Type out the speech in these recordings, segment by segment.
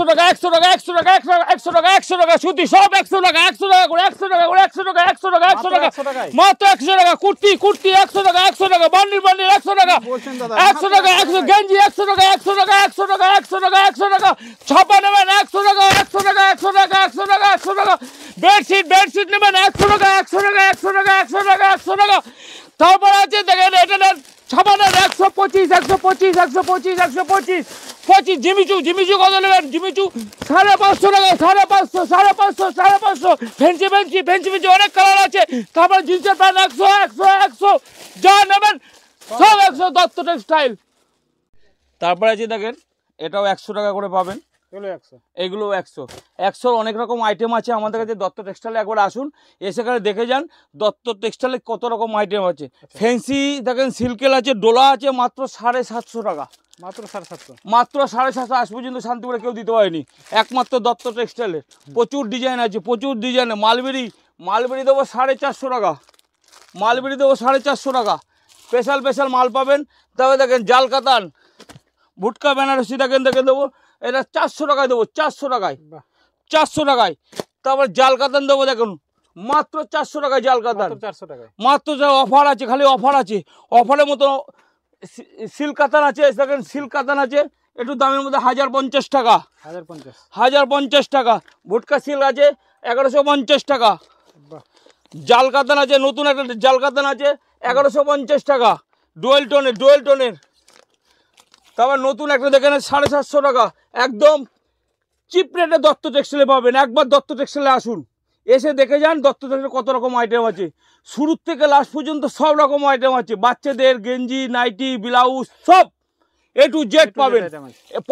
একশো টাকা একশো টাকা একশো টাকা একশো টাকা একশো টাকা একশো টাকা সুতি সব একশো টাকা একশো টাকা করে একশো টাকা করে একশো টাকা একশো টাকা একশো টাকা মাত্র একশো টাকা কুর্তি কুর্তি একশো টাকা একশো টাকা বান্ডির বান্ডির একশো টাকা একশো টাকা একশো গেঞ্জি একশো টাকা একশো টাকা একশো টাকা একশো টাকা একশো টাকা ছাপা নেবেন একশো টাকা একশো টাকা একশো টাকা একশো টাকা একশো টাকা বেডশিট বেডশিট নেবেন একশো টাকা একশো টাকা একশো টাকা একশো টাকা একশো টাকা তারপর আছে দেখেন এটা ছাপা নেন একশো পঁচিশ একশো পঁচিশ একশো পঁচিশ একশো পঁচিশ পাচ্ছি জিমিচু জিমিচু কত নেবেন জিমিচু সাড়ে পাঁচশো টাকা সাড়ে পাঁচশো সাড়ে পাঁচশো সাড়ে পাঁচশো ফেন্সি ফেন্সি ফেন্সি ফেন্সি অনেক কালার আছে তারপরে জিন্সের প্যান্ট একশো একশো একশো যা নেবেন সব একশো দত্ত টেক্সটাইল তারপরে আছে দেখেন এটাও একশো টাকা করে পাবেন এগুলো একশো একশোর অনেক রকম আইটেম আছে আমাদের কাছে দত্ত টেক্সটাইলে একবার আসুন এসেখানে দেখে যান দত্ত টেক্সটাইলে কত রকম আইটেম আছে আচ্ছা। ফেন্সি দেখেন সিল্কেল আছে ডোলা আছে মাত্র সাড়ে সাতশো টাকা মাত্র সাড়ে সাতশো মাত্র সাড়ে সাতশো আজ পর্যন্ত শান্তিপুরে কেউ দিতে পারেনি একমাত্র দত্ত টেক্সটাইলের প্রচুর ডিজাইন আছে প্রচুর ডিজাইনে মালবেরি মালবেরি দেবো সাড়ে চারশো টাকা মালবেরি দেবো সাড়ে চারশো টাকা স্পেশাল স্পেশাল মাল পাবেন তবে দেখেন জাল কাতান ভুটকা বেনারসি দেখেন দেখেন দেবো এটা চারশো টাকায় দেবো চারশো টাকায় চারশো টাকায় তারপর জাল কাতান দেবো দেখুন মাত্র চারশো টাকায় জাল কাতান চারশো টাকায় মাত্র যা অফার আছে খালি অফার আছে অফারের মতো সিল কাতান আছে দেখেন সিল কাতান আছে একটু দামের মধ্যে হাজার পঞ্চাশ টাকা হাজার পঞ্চাশ হাজার পঞ্চাশ টাকা ভুটকা সিল আছে এগারোশো পঞ্চাশ টাকা জাল কাতান আছে নতুন একটা জাল কাতান আছে এগারোশো পঞ্চাশ টাকা ডোয়েল টনের ডোয়েল টনের তারপর নতুন একটা দেখেন সাড়ে সাতশো টাকা একদম চিপ রেটে দত্ত টেক্সটাইলে পাবেন একবার দত্ত টেক্সটাইলে আসুন এসে দেখে যান দত্তদের কত রকম আইটেম আছে শুরুর থেকে লাস্ট পর্যন্ত সব রকম আইটেম আছে বাচ্চাদের গেঞ্জি নাইটি ব্লাউজ সব এ টু জেড পাবেন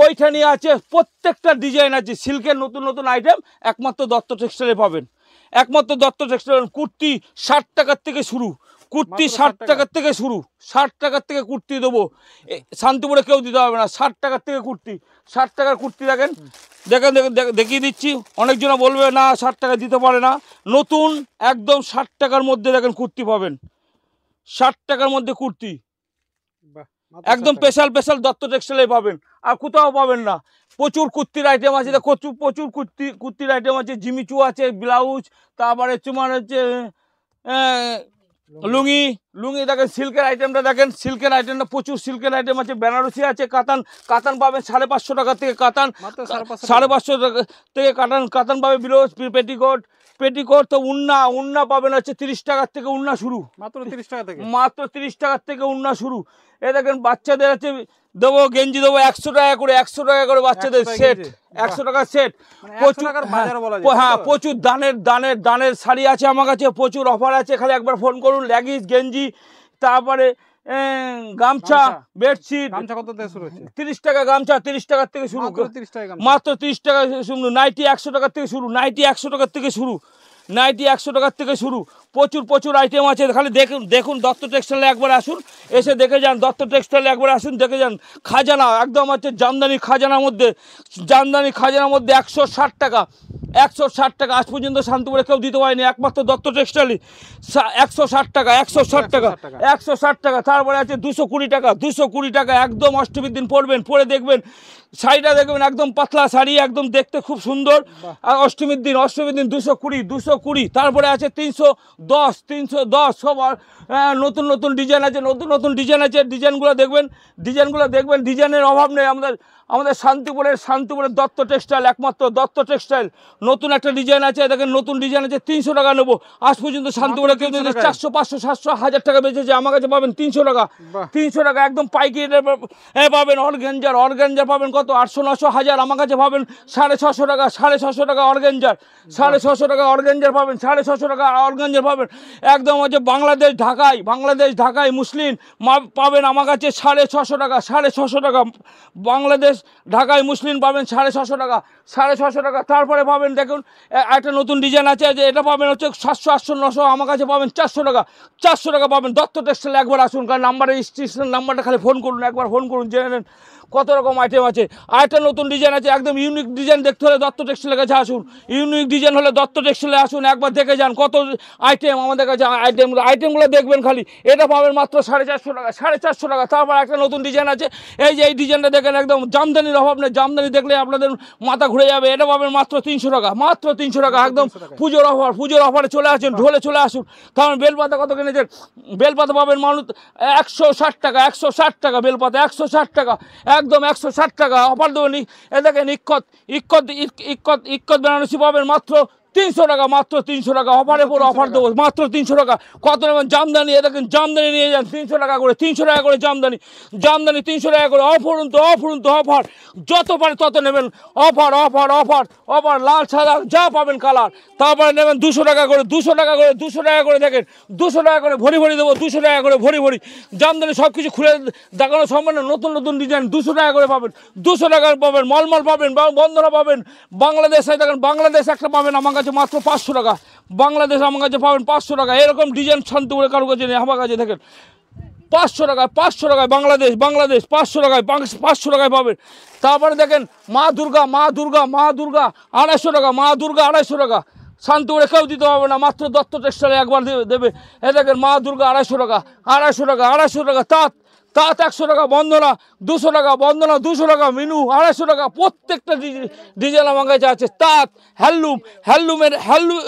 পৈঠানি আছে প্রত্যেকটা ডিজাইন আছে সিল্কের নতুন নতুন আইটেম একমাত্র দত্ত টেক্সটাইলে পাবেন একমাত্র দত্ত টেক্সটাইল কুর্তি ষাট টাকার থেকে শুরু কুর্তি ষাট টাকার থেকে শুরু ষাট টাকার থেকে কুর্তি দেবো শান্তিপুরে কেউ দিতে হবে না ষাট টাকার থেকে কুর্তি ষাট টাকার কুর্তি দেখেন দেখেন দেখিয়ে দিচ্ছি অনেকজনা বলবে না ষাট টাকা দিতে পারে না নতুন একদম ষাট টাকার মধ্যে দেখেন কুর্তি পাবেন ষাট টাকার মধ্যে কুর্তি একদম স্পেশাল স্পেশাল দত্ত টেক্সটাইলে পাবেন আর কোথাও পাবেন না প্রচুর কুর্তির আইটেম আছে কচু প্রচুর কুর্তি কুর্তির আইটেম আছে জিমিচু আছে ব্লাউজ তারপরে তোমার হচ্ছে লুঙ্গি লুঙ্গি দেখেন সিল্কের আইটেমটা দেখেন সিল্কের আইটেমটা প্রচুর সিল্কের আইটেম আছে বেনারসি আছে কাতান কাতান পাবেন সাড়ে পাঁচশো টাকা থেকে কাতান সাড়ে পাঁচশো টাকা থেকে কাতান কাতান পাবে বিলো পেটিকোট পেটি তো উন্না উন্না পাবেন হচ্ছে তিরিশ টাকার থেকে উন্না শুরু মাত্র তিরিশ টাকা থেকে মাত্র তিরিশ টাকার থেকে উন্না শুরু এ দেখেন বাচ্চাদের আছে দেবো গেঞ্জি দেবো একশো টাকা করে একশো টাকা করে বাচ্চাদের সেট একশো টাকার সেট মানে প্রচুর হ্যাঁ, হ্যাঁ প্রচুর দানের দানের দানের শাড়ি আছে আমার কাছে প্রচুর অফার আছে খালি একবার ফোন করুন লেগিস গেঞ্জি তারপরে গামছা বেডশিট গামছা কত থেকে শুরু হচ্ছে 30 টাকা গামছা তিরিশ টাকার থেকে শুরু মাত্র তিরিশ টাকা শুরু নাইটি একশো টাকার থেকে শুরু নাইটি একশো টাকার থেকে শুরু নাইটি একশো টাকার থেকে শুরু প্রচুর প্রচুর আইটেম আছে খালি দেখুন দেখুন দত্ত টেক্সটাইলে একবার আসুন এসে দেখে যান দত্ত টেক্সটাইলে একবার আসুন দেখে যান খাজানা একদম আছে জামদানি খাজানার মধ্যে জামদানি খাজানার মধ্যে একশো ষাট টাকা একশো ষাট টাকা আজ পর্যন্ত শান্তিপুরে কেউ দিতে পারেনি একমাত্র দত্ত টেক্সটাইল একশো ষাট টাকা একশো ষাট টাকা একশো ষাট টাকা তারপরে আছে দুশো কুড়ি টাকা দুশো কুড়ি টাকা একদম অষ্টমীর দিন পড়বেন পড়ে দেখবেন শাড়িটা দেখবেন একদম পাতলা শাড়ি একদম দেখতে খুব সুন্দর আর অষ্টমীর দিন অষ্টমীর দিন দুশো কুড়ি দুশো কুড়ি তারপরে আছে তিনশো দশ তিনশো দশ সব নতুন নতুন ডিজাইন আছে নতুন নতুন ডিজাইন আছে ডিজাইনগুলো দেখবেন ডিজাইনগুলো দেখবেন ডিজাইনের অভাব নেই আমাদের আমাদের শান্তিপুরের শান্তিপুরের দত্ত টেক্সটাইল একমাত্র দত্ত টেক্সটাইল নতুন একটা ডিজাইন আছে দেখেন নতুন ডিজাইন আছে তিনশো টাকা নেবো আজ পর্যন্ত শান্তিপুরে কিন্তু চারশো পাঁচশো সাতশো হাজার টাকা বেঁচেছে আমার কাছে পাবেন তিনশো টাকা তিনশো টাকা একদম পাইকারি পাবেন অর্গ্যাঞ্জার অর্গ্যাঞ্জার পাবেন কত আটশো নশো হাজার আমার কাছে পাবেন সাড়ে ছশো টাকা সাড়ে ছশো টাকা অর্গেঞ্জার সাড়ে ছশো টাকা অর্গেঞ্জার পাবেন সাড়ে ছশো টাকা অর্গেঞ্জার পাবেন একদম হচ্ছে বাংলাদেশ ঢাকায় বাংলাদেশ ঢাকায় মুসলিম পাবেন আমার কাছে সাড়ে ছশো টাকা সাড়ে ছশো টাকা বাংলাদেশ ঢাকায় মুসলিম পাবেন সাড়ে ছশো টাকা সাড়ে ছশো টাকা তারপরে পাবেন দেখুন একটা নতুন ডিজাইন আছে যে এটা পাবেন হচ্ছে সাতশো আটশো নশো আমার কাছে পাবেন চারশো টাকা চারশো টাকা পাবেন দত্ত টেক্সটাইল একবার আসুন কারণ নাম্বারে স্টেশন নাম্বারটা খালি ফোন করুন একবার ফোন করুন জেনে নেন কত রকম আইটেম আছে আরেকটা নতুন ডিজাইন আছে একদম ইউনিক ডিজাইন দেখতে হলে দত্ত টেক্সটাইলের কাছে আসুন ইউনিক ডিজাইন হলে দত্ত টেক্সটাইলে আসুন একবার দেখে যান কত আইটেম আমাদের কাছে আইটেমগুলো আইটেমগুলো দেখবেন খালি এটা পাবেন মাত্র সাড়ে চারশো টাকা সাড়ে চারশো টাকা তারপর একটা নতুন ডিজাইন আছে এই যে এই ডিজাইনটা দেখেন একদম জামদানির অভাব নেই জামদানি দেখলে আপনাদের মাথা ঘুরে যাবে এটা পাবেন মাত্র তিনশো টাকা মাত্র তিনশো টাকা একদম পুজোর অফার পুজোর অফারে চলে আসুন ঢোলে চলে আসুন কারণ বেলপাতা কত কিনেছেন বেলপাতা পাবেন মানুষ একশো ষাট টাকা একশো ষাট টাকা বেলপাতা একশো ষাট টাকা একদম একশো ষাট টাকা অফার দেবেন নি দেখেন ইক্ষত ইক্ষত ইক্ষত ইক্ষত বেনারসি পাবেন মাত্র তিনশো টাকা মাত্র তিনশো টাকা অফারে পর অফার দেবো মাত্র তিনশো টাকা কত রকম জামদানি দেখেন জামদানি নিয়ে যান তিনশো টাকা করে তিনশো টাকা করে জামদানি জামদানি তিনশো টাকা করে অফুরন্ত অফুরন্ত অফার যত পারে তত নেবেন অফার অফার অফার অফার লাল সাদা যা পাবেন কালার তারপরে নেবেন দুশো টাকা করে দুশো টাকা করে দুশো টাকা করে দেখেন দুশো টাকা করে ভরি ভরি দেবো দুশো টাকা করে ভরি ভরি জামদানি সব কিছু খুলে দেখানো সম্ভব না নতুন নতুন ডিজাইন দুশো টাকা করে পাবেন দুশো টাকা পাবেন মলমল পাবেন বন্ধরা পাবেন বাংলাদেশে দেখেন বাংলাদেশ একটা পাবেন আমার কাছে মাত্র পাঁচশো টাকা বাংলাদেশ আমার কাছে পাবেন পাঁচশো টাকা এরকম ডিজাইন করে কারো কাছে নেই আমার কাছে দেখেন পাঁচশো টাকায় পাঁচশো টাকায় বাংলাদেশ বাংলাদেশ পাঁচশো টাকায় পাঁচশো টাকায় পাবেন তারপরে দেখেন মা দুর্গা মা দুর্গা মা দুর্গা আড়াইশো টাকা মা দুর্গা আড়াইশো টাকা শান্তিপুরে কেউ দিতে হবে না মাত্র দত্ত টেক্সটাইলে একবার দেবে এ দেখেন মা দুর্গা আড়াইশো টাকা আড়াইশো টাকা আড়াইশো টাকা তাঁত তাঁত একশো টাকা বন্দনা দুশো টাকা বন্দনা দুশো টাকা মিনু আড়াইশো টাকা প্রত্যেকটা ডিজাইন আমার কাছে আছে তাঁত হ্যান্ডলুম হ্যান্ডলুমের হ্যান্ডলুম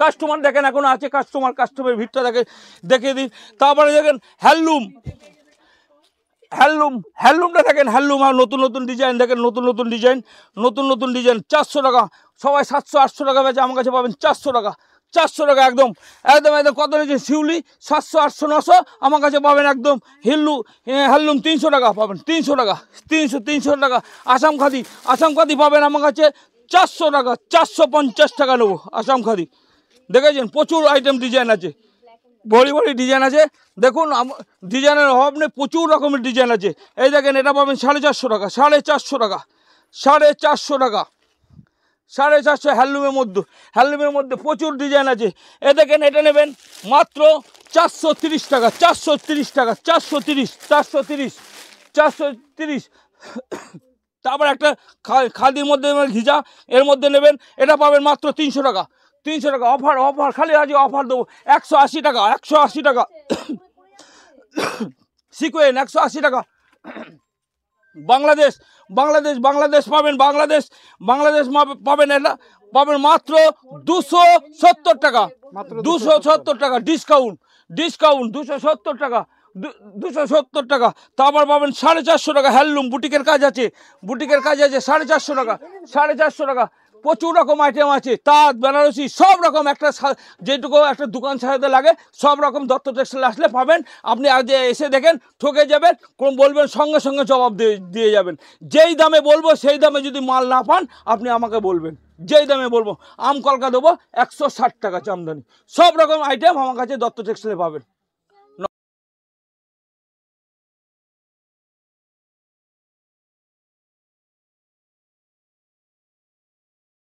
কাস্টমার দেখেন এখন আছে কাস্টমার কাস্টমারের ভিড়টা দেখে দেখে দিন তারপরে দেখেন হ্যান্ডলুম হ্যান্ডলুম হ্যান্ডলুমটা দেখেন হ্যান্ডলুম আর নতুন নতুন ডিজাইন দেখেন নতুন নতুন ডিজাইন নতুন নতুন ডিজাইন চারশো টাকা সবাই সাতশো আটশো টাকা বেচে আমার কাছে পাবেন চারশো টাকা চারশো টাকা একদম একদম একদম কত নিয়েছেন শিউলি সাতশো আটশো নশো আমার কাছে পাবেন একদম হিল্লু হ্যান্ডলুম তিনশো টাকা পাবেন তিনশো টাকা তিনশো তিনশো টাকা আসাম খাদি আসাম খাদি পাবেন আমার কাছে চারশো টাকা চারশো পঞ্চাশ টাকা নেবো আসাম খাদি দেখেছেন প্রচুর আইটেম ডিজাইন আছে বড়ি বড়ি ডিজাইন আছে দেখুন ডিজাইনের অভাব নেই প্রচুর রকমের ডিজাইন আছে এই দেখেন এটা পাবেন সাড়ে চারশো টাকা সাড়ে চারশো টাকা সাড়ে চারশো টাকা সাড়ে চারশো হ্যান্ডলুমের মধ্যে হ্যান্ডলুমের মধ্যে প্রচুর ডিজাইন আছে এ দেখেন এটা নেবেন মাত্র চারশো তিরিশ টাকা চারশো তিরিশ টাকা চারশো তিরিশ চারশো তিরিশ চারশো তিরিশ তারপর একটা খাদির মধ্যে ঘিজা এর মধ্যে নেবেন এটা পাবেন মাত্র তিনশো টাকা তিনশো টাকা অফার অফার খালি আজ অফার দেবো একশো আশি টাকা একশো আশি টাকা সিকোয়েন একশো আশি টাকা বাংলাদেশ বাংলাদেশ বাংলাদেশ পাবেন বাংলাদেশ বাংলাদেশ পাবেন এটা পাবেন মাত্র দুশো সত্তর টাকা দুশো সত্তর টাকা ডিসকাউন্ট ডিসকাউন্ট দুশো সত্তর টাকা দুশো সত্তর টাকা তারপর পাবেন সাড়ে চারশো টাকা হ্যান্ডলুম বুটিকের কাজ আছে বুটিকের কাজ আছে সাড়ে চারশো টাকা সাড়ে চারশো টাকা প্রচুর রকম আইটেম আছে তাঁত বেনারসি সব রকম একটা যেটুকু একটা দোকান সাজাতে লাগে সব রকম দত্ত টেক্সটাইল আসলে পাবেন আপনি আজ এসে দেখেন ঠকে যাবেন কোন বলবেন সঙ্গে সঙ্গে জবাব দিয়ে দিয়ে যাবেন যেই দামে বলবো সেই দামে যদি মাল না পান আপনি আমাকে বলবেন যেই দামে বলবো আম কলকা দেবো একশো ষাট টাকা চামদানি সব রকম আইটেম আমার কাছে দত্ত টেক্সটাইলে পাবেন